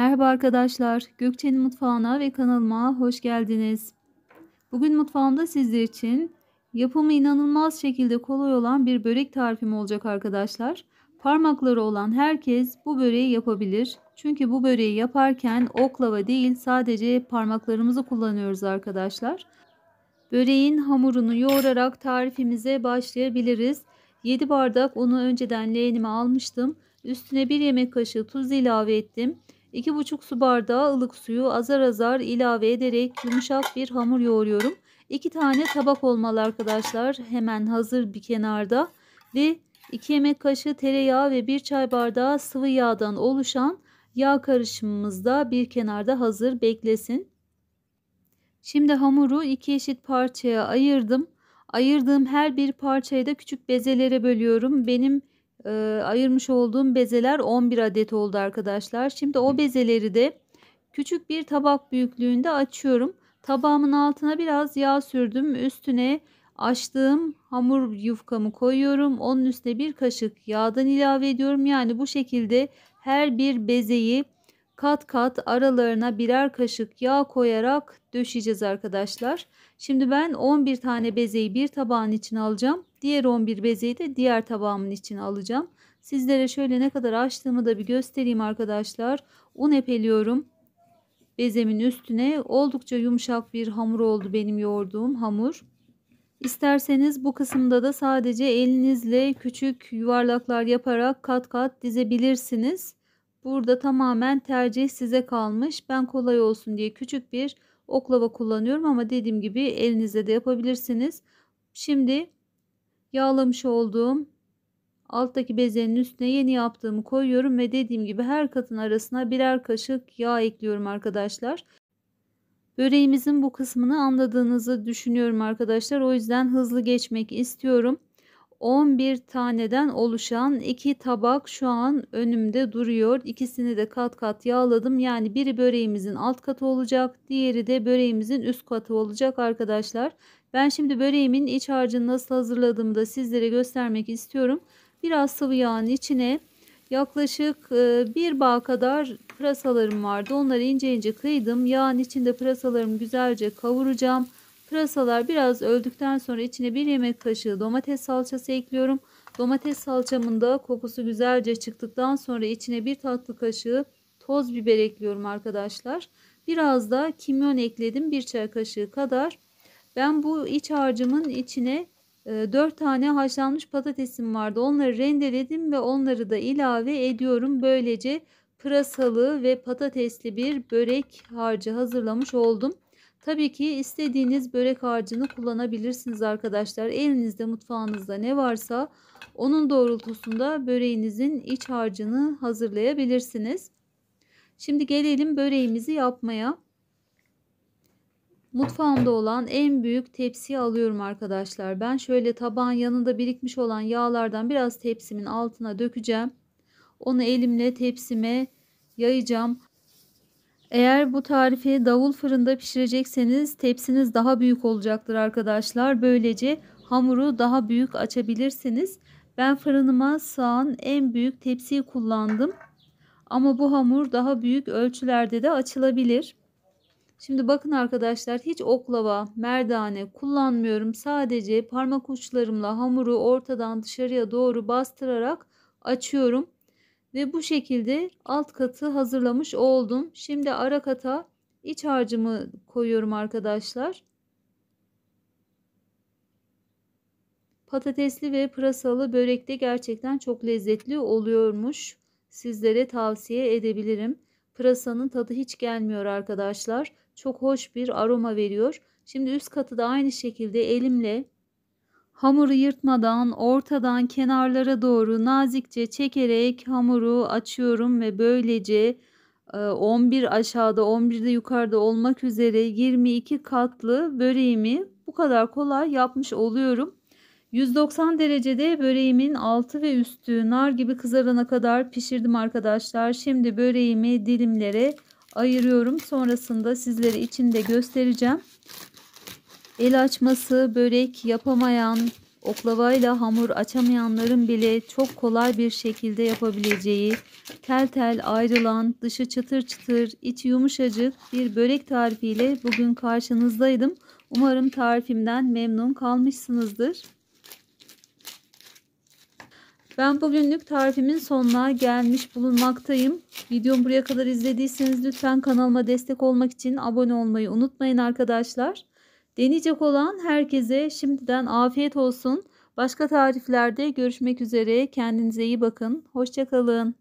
Merhaba arkadaşlar, Gökçe'nin mutfağına ve kanalıma hoş geldiniz. Bugün mutfağımda sizler için yapımı inanılmaz şekilde kolay olan bir börek tarifim olacak arkadaşlar. Parmakları olan herkes bu böreği yapabilir. Çünkü bu böreği yaparken oklava değil sadece parmaklarımızı kullanıyoruz arkadaşlar. Böreğin hamurunu yoğurarak tarifimize başlayabiliriz. 7 bardak unu önceden leğenime almıştım. Üstüne 1 yemek kaşığı tuz ilave ettim. 2,5 su bardağı ılık suyu azar azar ilave ederek yumuşak bir hamur yoğuruyorum. 2 tane tabak olmalı arkadaşlar. Hemen hazır bir kenarda ve 2 yemek kaşığı tereyağı ve 1 çay bardağı sıvı yağdan oluşan yağ karışımımız da bir kenarda hazır beklesin. Şimdi hamuru iki eşit parçaya ayırdım. Ayırdığım her bir parçayı da küçük bezelere bölüyorum. Benim e, ayırmış olduğum bezeler 11 adet oldu arkadaşlar. Şimdi o bezeleri de küçük bir tabak büyüklüğünde açıyorum. Tabağımın altına biraz yağ sürdüm. Üstüne açtığım hamur yufkamı koyuyorum. Onun üstüne bir kaşık yağdan ilave ediyorum. Yani bu şekilde her bir bezeyi kat kat aralarına birer kaşık yağ koyarak döşeceğiz arkadaşlar. Şimdi ben 11 tane bezeyi bir tabağın için alacağım. Diğer 11 bezeyi de diğer tabağımın için alacağım. Sizlere şöyle ne kadar açtığımı da bir göstereyim arkadaşlar. Un epeliyorum. Bezemin üstüne oldukça yumuşak bir hamur oldu benim yoğurduğum hamur. İsterseniz bu kısımda da sadece elinizle küçük yuvarlaklar yaparak kat kat dizebilirsiniz. Burada tamamen tercih size kalmış. Ben kolay olsun diye küçük bir oklava kullanıyorum ama dediğim gibi elinizde de yapabilirsiniz. Şimdi yağlamış olduğum alttaki bezenin üstüne yeni yaptığımı koyuyorum ve dediğim gibi her katın arasına birer kaşık yağ ekliyorum arkadaşlar. Böreğimizin bu kısmını anladığınızı düşünüyorum arkadaşlar. O yüzden hızlı geçmek istiyorum. 11 taneden oluşan iki tabak şu an önümde duruyor. İkisini de kat kat yağladım. Yani biri böreğimizin alt katı olacak. Diğeri de böreğimizin üst katı olacak arkadaşlar. Ben şimdi böreğimin iç harcını nasıl hazırladığımı da sizlere göstermek istiyorum. Biraz sıvı yağın içine yaklaşık e, bir bağ kadar pırasalarım vardı. Onları ince ince kıydım. Yağın içinde pırasalarımı güzelce kavuracağım. Pırasalar biraz öldükten sonra içine bir yemek kaşığı domates salçası ekliyorum. Domates salçamın da kokusu güzelce çıktıktan sonra içine bir tatlı kaşığı toz biber ekliyorum arkadaşlar. Biraz da kimyon ekledim bir çay kaşığı kadar. Ben bu iç harcımın içine 4 e, tane haşlanmış patatesim vardı. Onları rendeledim ve onları da ilave ediyorum. Böylece pırasalı ve patatesli bir börek harcı hazırlamış oldum. Tabii ki istediğiniz börek harcını kullanabilirsiniz arkadaşlar. Elinizde mutfağınızda ne varsa onun doğrultusunda böreğinizin iç harcını hazırlayabilirsiniz. Şimdi gelelim böreğimizi yapmaya. Mutfağımda olan en büyük tepsiyi alıyorum arkadaşlar. Ben şöyle tabağın yanında birikmiş olan yağlardan biraz tepsimin altına dökeceğim. Onu elimle tepsime yayacağım. Eğer bu tarifi davul fırında pişirecekseniz tepsiniz daha büyük olacaktır arkadaşlar. Böylece hamuru daha büyük açabilirsiniz. Ben fırınıma sağın en büyük tepsiyi kullandım. Ama bu hamur daha büyük ölçülerde de açılabilir. Şimdi bakın arkadaşlar hiç oklava, merdane kullanmıyorum. Sadece parmak uçlarımla hamuru ortadan dışarıya doğru bastırarak açıyorum. Ve bu şekilde alt katı hazırlamış oldum. Şimdi ara kata iç harcımı koyuyorum arkadaşlar. Patatesli ve pırasalı börek de gerçekten çok lezzetli oluyormuş. Sizlere tavsiye edebilirim. Pırasanın tadı hiç gelmiyor arkadaşlar. Çok hoş bir aroma veriyor. Şimdi üst katı da aynı şekilde elimle Hamuru yırtmadan ortadan kenarlara doğru nazikçe çekerek hamuru açıyorum ve böylece 11 e, aşağıda 11 de yukarıda olmak üzere 22 katlı böreğimi bu kadar kolay yapmış oluyorum. 190 derecede böreğimin altı ve üstü nar gibi kızarana kadar pişirdim arkadaşlar. Şimdi böreğimi dilimlere ayırıyorum. Sonrasında sizlere içinde göstereceğim. El açması, börek yapamayan, oklavayla hamur açamayanların bile çok kolay bir şekilde yapabileceği, tel tel ayrılan, dışı çıtır çıtır, içi yumuşacık bir börek tarifiyle bugün karşınızdaydım. Umarım tarifimden memnun kalmışsınızdır. Ben bugünlük tarifimin sonuna gelmiş bulunmaktayım. Videomu buraya kadar izlediyseniz lütfen kanalıma destek olmak için abone olmayı unutmayın arkadaşlar. Deneyecek olan herkese şimdiden afiyet olsun. Başka tariflerde görüşmek üzere. Kendinize iyi bakın. Hoşçakalın.